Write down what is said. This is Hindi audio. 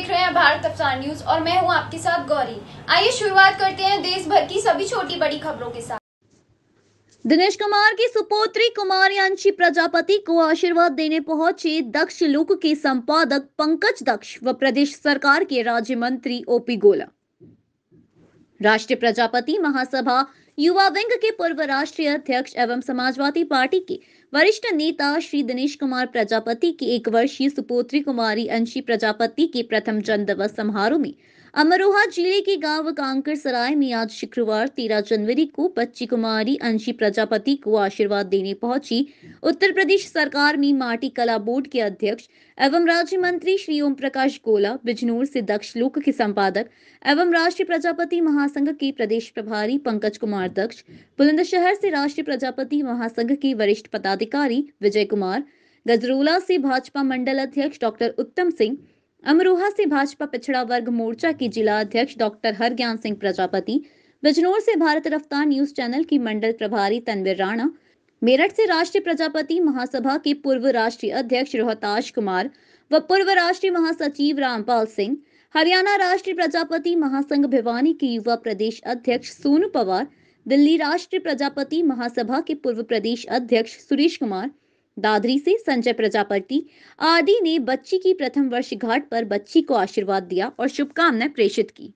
देख रहे हैं भारत अफसान न्यूज और मैं हूं आपके साथ गौरी आइए शुरुआत करते हैं देश भर की सभी छोटी बड़ी खबरों के साथ दिनेश कुमार की सुपोत्री कुमार यांशी प्रजापति को आशीर्वाद देने पहुंचे दक्ष लोक के संपादक पंकज दक्ष व प्रदेश सरकार के राज्य मंत्री ओपी गोला राष्ट्रीय प्रजापति महासभा युवा विंग के पूर्व राष्ट्रीय अध्यक्ष एवं समाजवादी पार्टी के वरिष्ठ नेता श्री दिनेश कुमार प्रजापति की एक वर्षीय सुपोत्री कुमारी अंशी प्रजापति के प्रथम जन्म दिवस समारोह में अमरोहा जिले के गांव कांकर सराय में आज शुक्रवार तेरह जनवरी को बच्ची कुमारी अंशी प्रजापति को आशीर्वाद देने पहुंची उत्तर प्रदेश सरकार में माटी कला बोर्ड के अध्यक्ष एवं राज्य मंत्री श्री ओम प्रकाश गोला बिजनौर से दक्ष लोक के संपादक एवं राष्ट्रीय प्रजापति महासंघ के प्रदेश प्रभारी पंकज कुमार दक्ष बुलंदशहर से राष्ट्रीय प्रजापति महासंघ के वरिष्ठ पदाधिकारी विजय कुमार गजरोला से भाजपा मंडल अध्यक्ष डॉक्टर उत्तम सिंह अमरोहा से भाजपा पिछड़ा वर्ग मोर्चा की जिला अध्यक्ष डॉक्टर हरज्ञान सिंह प्रजापति बिजनौर से भारत रफ्तार न्यूज चैनल की मंडल प्रभारी तनवीर राणा मेरठ से राष्ट्रीय प्रजापति महासभा के पूर्व राष्ट्रीय अध्यक्ष रोहताश कुमार व पूर्व राष्ट्रीय महासचिव रामपाल सिंह हरियाणा राष्ट्रीय प्रजापति महासंघ भिवानी के युवा प्रदेश अध्यक्ष सोनू पवार दिल्ली राष्ट्रीय प्रजापति महासभा के पूर्व प्रदेश अध्यक्ष सुरेश कुमार दादरी से संजय प्रजापति आदि ने बच्ची की प्रथम वर्ष घाट पर बच्ची को आशीर्वाद दिया और शुभकामनाएं प्रेषित की